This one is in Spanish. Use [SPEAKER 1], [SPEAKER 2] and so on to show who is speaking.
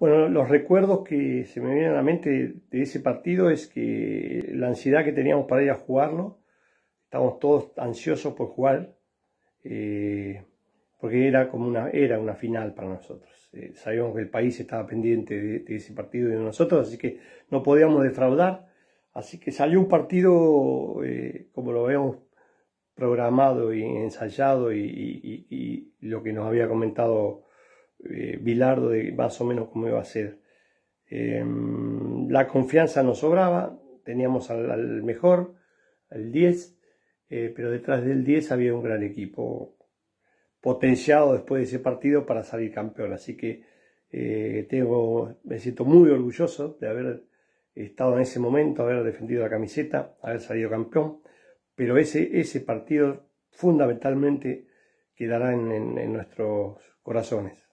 [SPEAKER 1] Bueno, los recuerdos que se me vienen a la mente de, ese partido es que la ansiedad que teníamos para ir a jugarlo, estábamos todos ansiosos por jugar, eh, porque era como una, era una final para nosotros. Eh, sabíamos que el país estaba pendiente de, ese partido y de nosotros, así que no podíamos defraudar. Así que salió un partido eh, como lo habíamos programado y ensayado y lo que nos había comentado eh, Bilardo de más o menos cómo iba a ser. Eh, la confianza nos sobraba, teníamos al, mejor, al 10, eh, pero detrás del 10 había un gran equipo potenciado después de ese partido para salir campeón. Así que me siento muy orgulloso de haber estado en ese momento, haber defendido la camiseta, haber salido campeón, pero ese, partido fundamentalmente quedará en nuestros corazones.